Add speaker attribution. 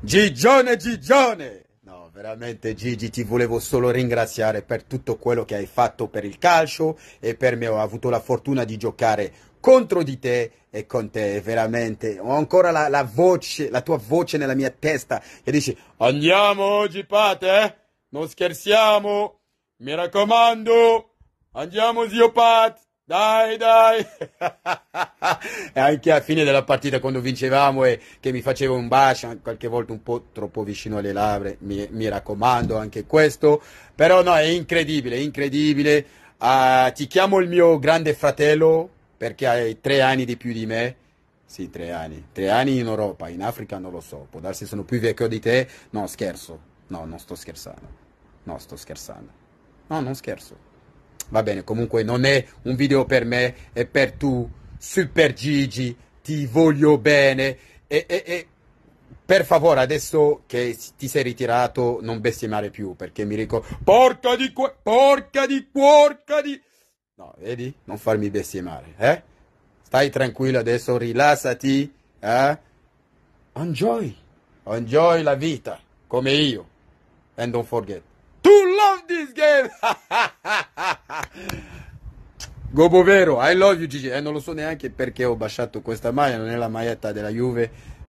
Speaker 1: Gigione Gigione! No, veramente Gigi, ti volevo solo ringraziare per tutto quello che hai fatto per il calcio e per me ho avuto la fortuna di giocare contro di te e con te veramente ho ancora la, la voce, la tua
Speaker 2: voce nella mia testa che dici andiamo oggi Pate, eh? non scherziamo, mi raccomando, andiamo zio Pat. Dai, dai!
Speaker 1: e anche a fine della partita quando vincevamo e che mi facevo un bacio, qualche volta un po' troppo vicino alle labbra, mi, mi raccomando anche questo. Però no, è incredibile, è incredibile. Uh, ti chiamo il mio grande fratello perché hai tre anni di più di me. Sì, tre anni. Tre anni in Europa, in Africa non lo so. Può darsi sono più vecchio di te. No, scherzo. No, non sto scherzando. No, sto
Speaker 3: scherzando. No, non scherzo.
Speaker 1: Va bene, comunque non è un video per me, è per tu. Super Gigi, ti voglio bene. E, e, e per favore, adesso che ti sei ritirato, non bestemmiare più, perché mi ricordo...
Speaker 2: Porca di... Porca di... Porca di... No, vedi?
Speaker 1: Non farmi bestemmiare, eh? Stai tranquillo adesso, rilassati, eh? Enjoy. Enjoy la vita, come io. And don't forget. To love this game! Gobo vero, I love you Gigi. Eh, non lo so neanche perché ho baciato questa maglia, non è la maglietta della Juve